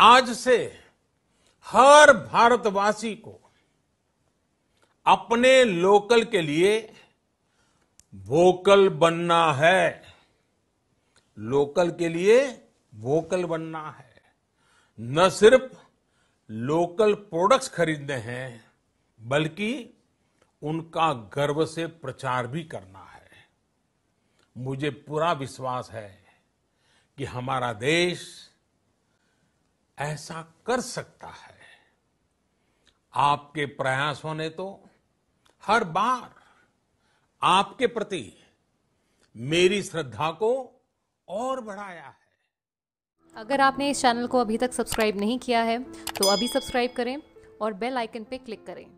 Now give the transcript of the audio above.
आज से हर भारतवासी को अपने लोकल के लिए वोकल बनना है लोकल के लिए वोकल बनना है न सिर्फ लोकल प्रोडक्ट्स खरीदने हैं बल्कि उनका गर्व से प्रचार भी करना है मुझे पूरा विश्वास है कि हमारा देश ऐसा कर सकता है आपके प्रयासों ने तो हर बार आपके प्रति मेरी श्रद्धा को और बढ़ाया है अगर आपने इस चैनल को अभी तक सब्सक्राइब नहीं किया है तो अभी सब्सक्राइब करें और बेल आइकन पे क्लिक करें